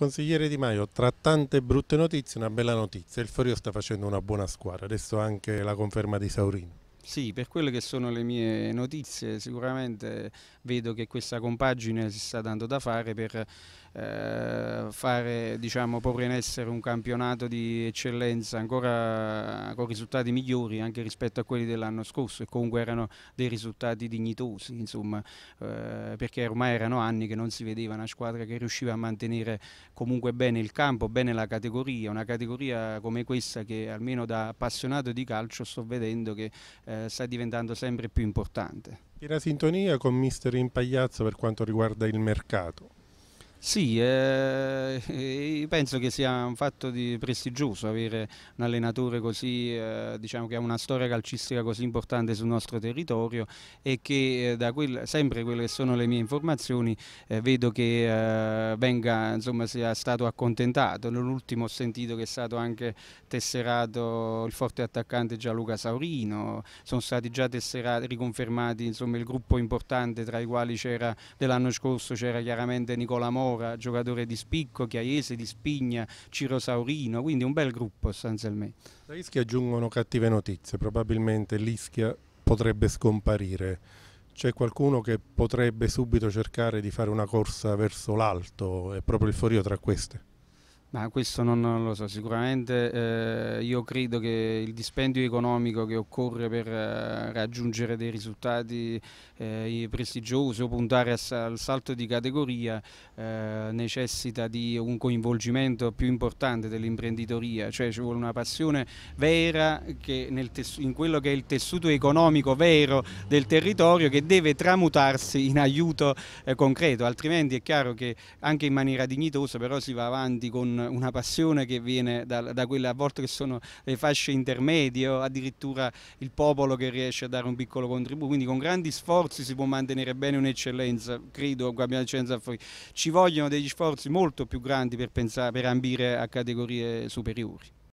Consigliere Di Maio, tra tante brutte notizie, una bella notizia. Il Forio sta facendo una buona squadra, adesso anche la conferma di Saurino. Sì, per quelle che sono le mie notizie, sicuramente vedo che questa compagine si sta dando da fare per eh, fare, diciamo, porre in essere un campionato di eccellenza ancora con risultati migliori anche rispetto a quelli dell'anno scorso e comunque erano dei risultati dignitosi, insomma, eh, perché ormai erano anni che non si vedeva una squadra che riusciva a mantenere comunque bene il campo, bene la categoria, una categoria come questa che almeno da appassionato di calcio sto vedendo che eh, sta diventando sempre più importante. Era sintonia con Mister Impagliazzo per quanto riguarda il mercato. Sì, eh, penso che sia un fatto prestigioso avere un allenatore così, eh, diciamo che ha una storia calcistica così importante sul nostro territorio e che eh, da quel, sempre quelle che sono le mie informazioni eh, vedo che eh, venga, insomma, sia stato accontentato. Nell'ultimo ho sentito che è stato anche tesserato il forte attaccante Gianluca Saurino, sono stati già tesserati, riconfermati insomma, il gruppo importante tra i quali c'era dell'anno scorso c'era chiaramente Nicola Moro Mora, giocatore di Spicco, Chiaiese di Spigna, Ciro Saurino, quindi un bel gruppo sostanzialmente. Da Ischia giungono cattive notizie, probabilmente l'Ischia potrebbe scomparire. C'è qualcuno che potrebbe subito cercare di fare una corsa verso l'alto, è proprio il forio tra queste? Ma questo non, lo so, sicuramente eh, io credo che il dispendio economico che occorre per eh, raggiungere dei risultati eh, prestigiosi o puntare al salto di categoria eh, necessita di un coinvolgimento più importante dell'imprenditoria, cioè ci vuole una passione vera che in quello che è il tessuto economico vero del territorio che deve tramutarsi in aiuto eh, concreto, altrimenti è chiaro che anche in maniera dignitosa però si va avanti con una passione che viene da, da quelle a volte che sono le fasce intermedie o addirittura il popolo che riesce a dare un piccolo contributo, quindi con grandi sforzi si può mantenere bene un'eccellenza, credo Ci vogliono degli sforzi molto più grandi per, pensare, per ambire a categorie superiori.